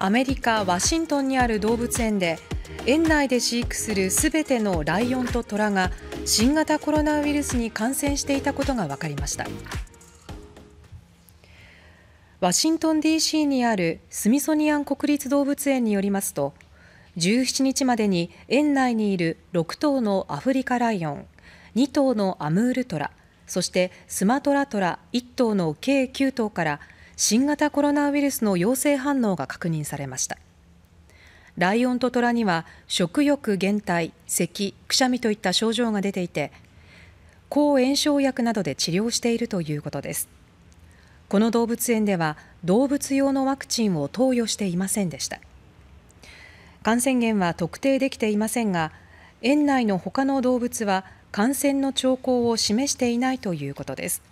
アメリカ・ワシントンにある動物園で園内で飼育するすべてのライオンとトラが新型コロナウイルスに感染していたことが分かりましたワシントン DC にあるスミソニアン国立動物園によりますと17日までに園内にいる6頭のアフリカライオン2頭のアムールトラそしてスマトラトラ1頭の計9頭から新型コロナウイルスの陽性反応が確認されました。ライオンとトラには食欲減退、咳、くしゃみといった症状が出ていて、抗炎症薬などで治療しているということです。この動物園では動物用のワクチンを投与していませんでした。感染源は特定できていませんが、園内の他の動物は感染の兆候を示していないということです。